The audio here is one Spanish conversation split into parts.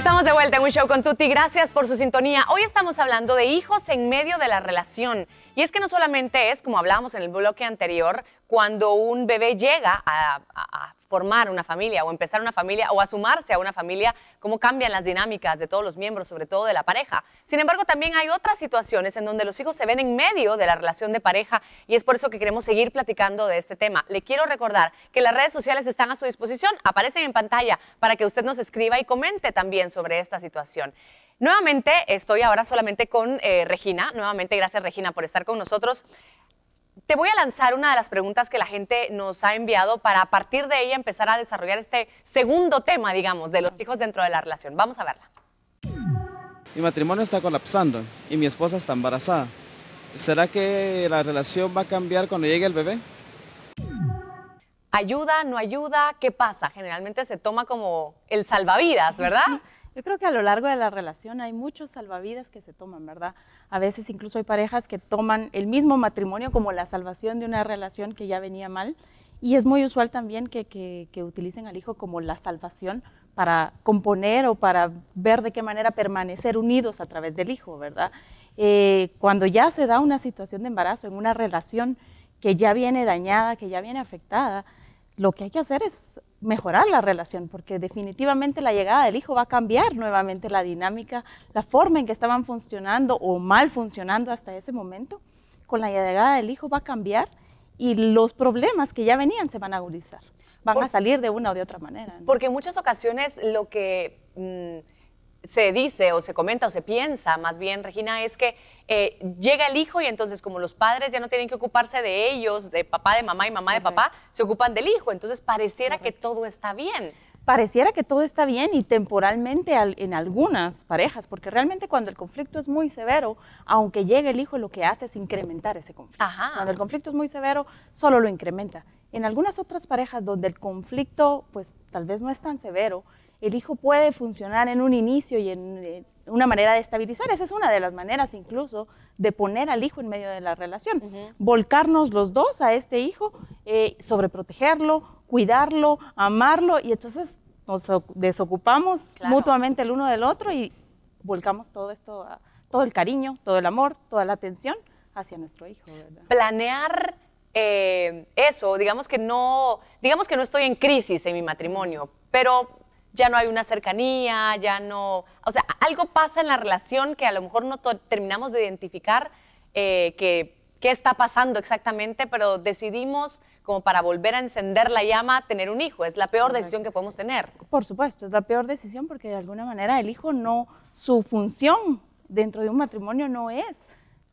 Estamos de vuelta en un show con Tuti. Gracias por su sintonía. Hoy estamos hablando de hijos en medio de la relación. Y es que no solamente es, como hablábamos en el bloque anterior, cuando un bebé llega a, a, formar una familia o empezar una familia o asumarse a una familia, cómo cambian las dinámicas de todos los miembros, sobre todo de la pareja. Sin embargo, también hay otras situaciones en donde los hijos se ven en medio de la relación de pareja y es por eso que queremos seguir platicando de este tema. Le quiero recordar que las redes sociales están a su disposición, aparecen en pantalla para que usted nos escriba y comente también sobre esta situación. Nuevamente, estoy ahora solamente con eh, Regina. Nuevamente, gracias Regina por estar con nosotros. Te voy a lanzar una de las preguntas que la gente nos ha enviado para a partir de ella empezar a desarrollar este segundo tema, digamos, de los hijos dentro de la relación. Vamos a verla. Mi matrimonio está colapsando y mi esposa está embarazada. ¿Será que la relación va a cambiar cuando llegue el bebé? ¿Ayuda, no ayuda? ¿Qué pasa? Generalmente se toma como el salvavidas, ¿verdad? Yo creo que a lo largo de la relación hay muchos salvavidas que se toman, ¿verdad? A veces incluso hay parejas que toman el mismo matrimonio como la salvación de una relación que ya venía mal. Y es muy usual también que, que, utilicen al hijo como la salvación para componer o para ver de qué manera permanecer unidos a través del hijo, ¿verdad? Eh, cuando ya se da una situación de embarazo en una relación que ya viene dañada, que ya viene afectada, lo que hay que hacer es mejorar la relación, porque definitivamente la llegada del hijo va a cambiar nuevamente la dinámica, la forma en que estaban funcionando o mal funcionando hasta ese momento. Con la llegada del hijo va a cambiar y los problemas que ya venían se van a agudizar, van a salir de una o de otra manera. Porque en muchas ocasiones lo que... Mm, se dice o se comenta o se piensa más bien, Regina, es que eh, llega el hijo y entonces como los padres ya no tienen que ocuparse de ellos, de papá, de mamá y mamá de papá, se ocupan del hijo. Entonces pareciera que todo está bien. Pareciera que todo está bien y temporalmente en algunas parejas, porque realmente cuando el conflicto es muy severo, aunque llegue el hijo, lo que hace es incrementar ese conflicto. Cuando el conflicto es muy severo, solo lo incrementa. En algunas otras parejas donde el conflicto, pues tal vez no es tan severo, el hijo puede funcionar en un inicio y en eh, una manera de estabilizar. Esa es una de las maneras incluso de poner al hijo en medio de la relación. Volcarnos los dos a este hijo, eh, sobreprotegerlo, cuidarlo, amarlo y entonces nos desocupamos mutuamente el uno del otro y volcamos todo esto, todo el cariño, todo el amor, toda la atención hacia nuestro hijo. Planear eh, eso, digamos que no, digamos que no estoy en crisis en mi matrimonio, pero ya no hay una cercanía, ya no... O sea, algo pasa en la relación que a lo mejor no terminamos de identificar eh, qué está pasando exactamente, pero decidimos como para volver a encender la llama, tener un hijo. Es la peor decisión que podemos tener. Por supuesto, es la peor decisión porque de alguna manera el hijo no, su función dentro de un matrimonio no es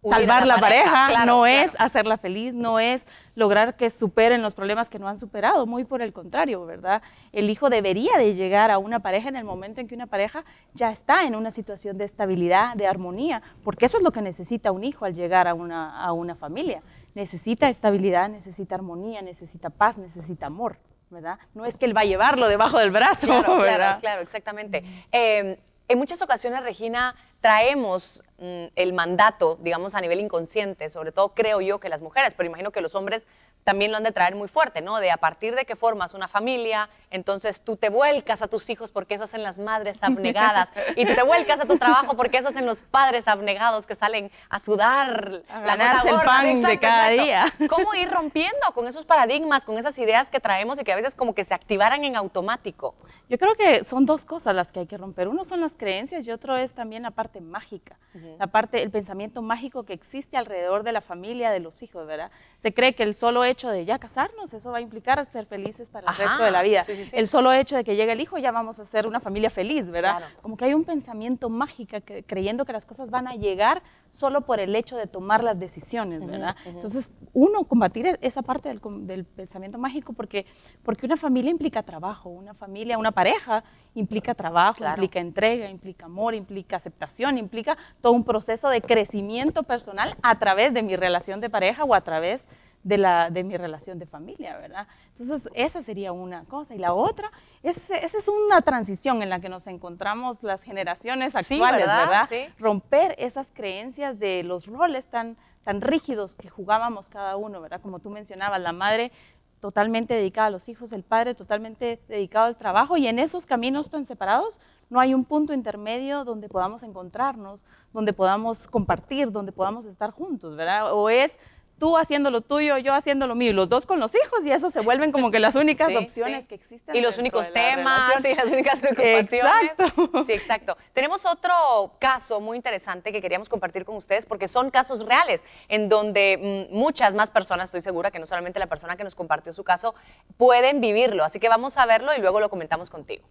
salvar la, pareja, no es hacerla feliz, no es lograr que superen los problemas que no han superado, muy por el contrario, ¿verdad? El hijo debería de llegar a una pareja en el momento en que una pareja ya está en una situación de estabilidad, de armonía, porque eso es lo que necesita un hijo al llegar a una, a una familia. Necesita estabilidad, necesita armonía, necesita paz, necesita amor, ¿verdad? No es que él va a llevarlo debajo del brazo, claro, ¿verdad? Claro, exactamente. Em, en muchas ocasiones, Regina, traemos mm, el mandato, digamos, a nivel inconsciente, sobre todo creo yo que las mujeres, pero imagino que los hombres también lo han de traer muy fuerte, ¿no? De a partir de qué formas una familia, entonces tú te vuelcas a tus hijos porque eso hacen las madres abnegadas. y tú te vuelcas a tu trabajo porque eso hacen los padres abnegados que salen a sudar la gota el pan de cada día. ¿Cómo ir rompiendo con esos paradigmas, con esas ideas que traemos y que a veces como que se activaran en automático? Yo creo que son dos cosas las que hay que romper. Uno son las creencias y otro es también la parte mágica, la parte, el pensamiento mágico que existe alrededor de la familia, de los hijos, ¿verdad? Se cree que el solo hecho de ya casarnos, eso va a implicar ser felices para el resto de la vida. Sí, el solo hecho de que llegue el hijo ya vamos a ser una familia feliz, ¿verdad? Como que hay un pensamiento mágico creyendo que las cosas van a llegar solo por el hecho de tomar las decisiones, ¿verdad? Entonces, uno, combatir e, esa parte del, pensamiento mágico porque, porque una familia implica trabajo, una familia, una pareja implica trabajo, implica entrega, implica amor, implica aceptación, implica todo un proceso de crecimiento personal a través de mi relación de pareja o a través de, la, de mi relación de familia, ¿verdad? Entonces, esa sería una cosa. Y la otra, esa es una transición en la que nos encontramos las generaciones actuales, ¿verdad? Romper esas creencias de los roles tan, tan rígidos que jugábamos cada uno, ¿verdad? Como tú mencionabas, la madre totalmente dedicada a los hijos, el padre totalmente dedicado al trabajo y en esos caminos tan separados no hay un punto intermedio donde podamos encontrarnos, donde podamos compartir, donde podamos estar juntos, ¿verdad? O es tú haciendo lo tuyo, yo haciendo lo mío, los dos con los hijos, y eso se vuelven como que las únicas opciones que existen. Y los únicos temas, y las únicas preocupaciones. Exacto. Sí, exacto. Tenemos otro caso muy interesante que queríamos compartir con ustedes, porque son casos reales, en donde mm, muchas más personas, estoy segura que no solamente la persona que nos compartió su caso, pueden vivirlo. Así que vamos a verlo y luego lo comentamos contigo.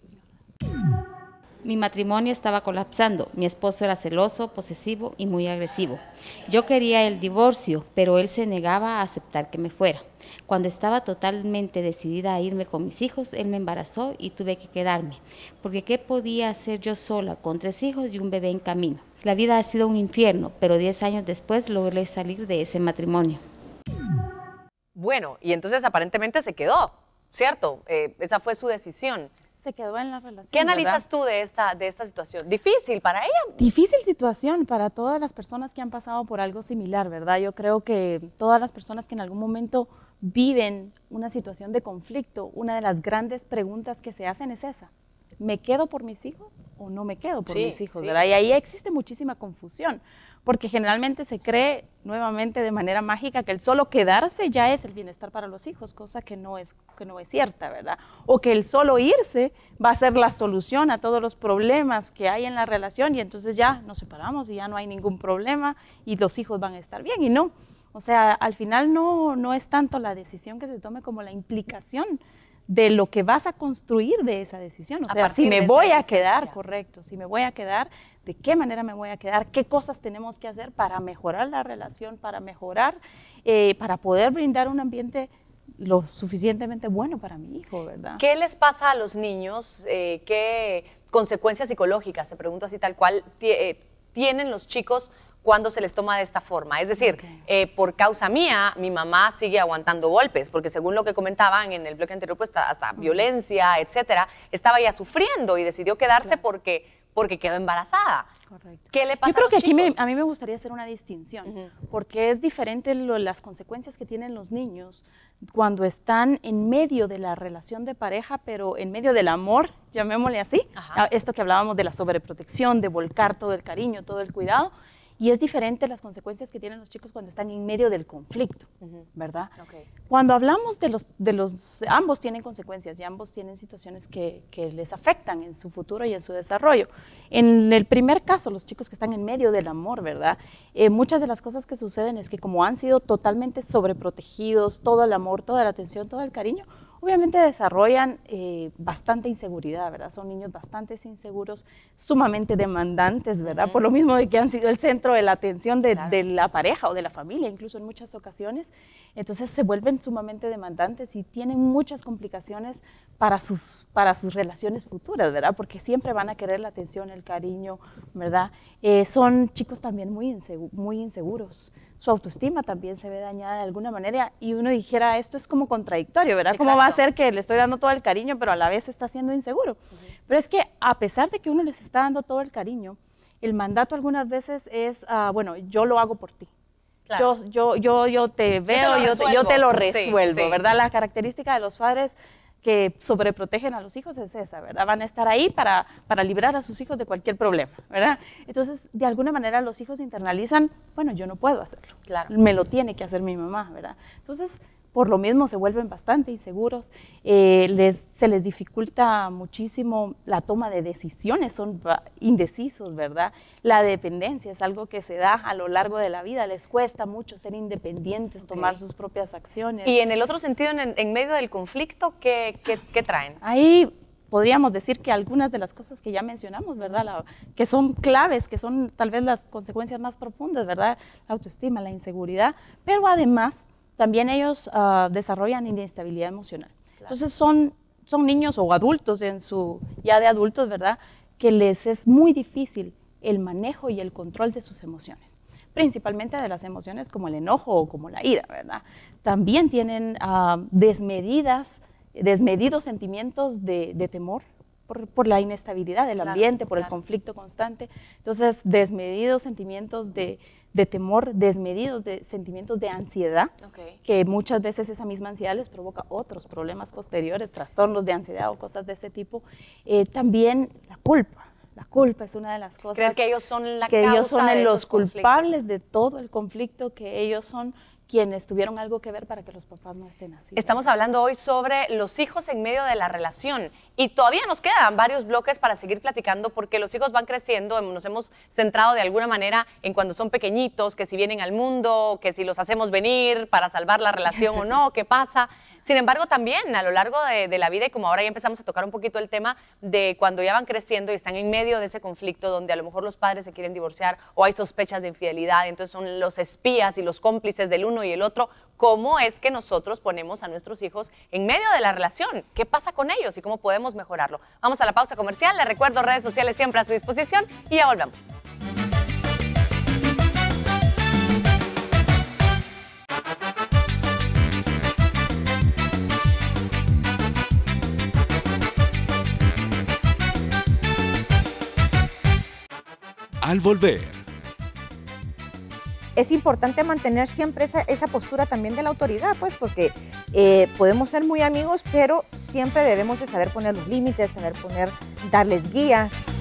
Mi matrimonio estaba colapsando, mi esposo era celoso, posesivo y muy agresivo. Yo quería el divorcio, pero él se negaba a aceptar que me fuera. Cuando estaba totalmente decidida a irme con mis hijos, él me embarazó y tuve que quedarme, porque ¿qué podía hacer yo sola con tres hijos y un bebé en camino? La vida ha sido un infierno, pero diez años después logré salir de ese matrimonio. Bueno, y entonces aparentemente se quedó, ¿cierto? Eh, esa fue su decisión se quedó en la relación. ¿Qué analizas tú de esta, de esta situación? Difícil para ella. Difícil situación para todas las personas que han pasado por algo similar, ¿verdad? Yo creo que todas las personas que en algún momento viven una situación de conflicto, una de las grandes preguntas que se hacen es esa. ¿Me quedo por mis hijos o no me quedo por mis hijos? ¿verdad? Y ahí existe muchísima confusión porque generalmente se cree nuevamente de manera mágica que el solo quedarse ya es el bienestar para los hijos, cosa que no es, que no es cierta, ¿verdad? O que el solo irse va a ser la solución a todos los problemas que hay en la relación y entonces ya nos separamos y ya no hay ningún problema y los hijos van a estar bien y no. O sea, al final no, no es tanto la decisión que se tome como la implicación de lo que vas a construir de esa decisión. O sea, si me voy a quedar, correcto, si me voy a quedar, de qué manera me voy a quedar, qué cosas tenemos que hacer para mejorar la relación, para mejorar, eh, para poder brindar un ambiente lo suficientemente bueno para mi hijo, ¿verdad? ¿Qué les pasa a los niños? Eh, ¿Qué consecuencias psicológicas, se pregunto así tal cual, eh, tienen los chicos cuando se les toma de esta forma. Es decir, eh, por causa mía, mi mamá sigue aguantando golpes, porque según lo que comentaban en el bloque anterior, pues hasta violencia, etcétera, estaba ya sufriendo y decidió quedarse porque porque quedó embarazada. Correcto. ¿Qué le pasa? Yo creo que aquí a mí me gustaría hacer una distinción, porque es diferente las consecuencias que tienen los niños cuando están en medio de la relación de pareja, pero en medio del amor, llamémosle así, ah, esto que hablábamos de la sobreprotección, de volcar todo el cariño, todo el cuidado, y es diferente las consecuencias que tienen los chicos cuando están en medio del conflicto, ¿verdad? Cuando hablamos de los, de los, ambos tienen consecuencias y ambos tienen situaciones que, les afectan en su futuro y en su desarrollo. En el primer caso, los chicos que están en medio del amor, ¿verdad? Eh, muchas de las cosas que suceden es que como han sido totalmente sobreprotegidos, todo el amor, toda la atención, todo el cariño, obviamente desarrollan eh, bastante inseguridad, ¿verdad? Son niños bastante inseguros, sumamente demandantes, ¿verdad? Por lo mismo de que han sido el centro de la atención de, la pareja o de la familia, incluso en muchas ocasiones. Entonces se vuelven sumamente demandantes y tienen muchas complicaciones para sus, para sus relaciones futuras, ¿verdad? Porque siempre van a querer la atención, el cariño, ¿verdad? Eh, son chicos también muy, muy inseguros su autoestima también se ve dañada de alguna manera y uno dijera, esto es como contradictorio, ¿verdad? ser que le estoy dando todo el cariño, pero a la vez está siendo inseguro. Pero es que a pesar de que uno les está dando todo el cariño, el mandato algunas veces es, ah, bueno, yo lo hago por ti. Yo, yo, yo, yo te veo, yo te, yo, te lo resuelvo, ¿verdad? La característica de los padres que sobreprotegen a los hijos es esa, ¿verdad? Van a estar ahí para, para librar a sus hijos de cualquier problema, ¿verdad? Entonces, de alguna manera los hijos internalizan, bueno, yo no puedo hacerlo. Me lo tiene que hacer mi mamá, ¿verdad? Entonces, por lo mismo se vuelven bastante inseguros, eh, se les dificulta muchísimo la toma de decisiones, son indecisos, ¿verdad? La dependencia es algo que se da a lo largo de la vida, les cuesta mucho ser independientes, tomar sus propias acciones. Y en el otro sentido, en, medio del conflicto, ¿qué, traen? Ahí podríamos decir que algunas de las cosas que ya mencionamos, ¿verdad? que son claves, que son tal vez las consecuencias más profundas, ¿verdad? La autoestima, la inseguridad, pero además también ellos ah, desarrollan inestabilidad emocional. Entonces son, son niños o adultos en su, ya de adultos, ¿verdad? Que les es muy difícil el manejo y el control de sus emociones, principalmente de las emociones como el enojo o como la ira, ¿verdad? También tienen ah, desmedidas, desmedidos sentimientos de, de temor, por, la inestabilidad del ambiente, por el conflicto constante. Entonces, desmedidos sentimientos de, temor, desmedidos de sentimientos de ansiedad, que muchas veces esa misma ansiedad les provoca otros problemas posteriores, trastornos de ansiedad o cosas de ese tipo. Eh, también la culpa. La culpa es una de las cosas. que ellos son la que ellos son los culpables de todo el conflicto, que ellos son quienes tuvieron algo que ver para que los papás no estén así. Estamos hablando hoy sobre los hijos en medio de la relación y todavía nos quedan varios bloques para seguir platicando porque los hijos van creciendo, em, nos hemos centrado de alguna manera en cuando son pequeñitos, que si vienen al mundo, que si los hacemos venir para salvar la relación o no, qué pasa. Sin embargo, también a lo largo de, la vida, y como ahora ya empezamos a tocar un poquito el tema de cuando ya van creciendo y están en medio de ese conflicto donde a lo mejor los padres se quieren divorciar o hay sospechas de infidelidad, entonces son los espías y los cómplices del uno y el otro, ¿cómo es que nosotros ponemos a nuestros hijos en medio de la relación? ¿Qué pasa con ellos y cómo podemos mejorarlo? Vamos a la pausa comercial, les recuerdo redes sociales siempre a su disposición y ya volvemos. al volver. Es importante mantener siempre esa, postura también de la autoridad, pues, porque eh, podemos ser muy amigos, pero siempre debemos de saber poner los límites, saber poner, darles guías.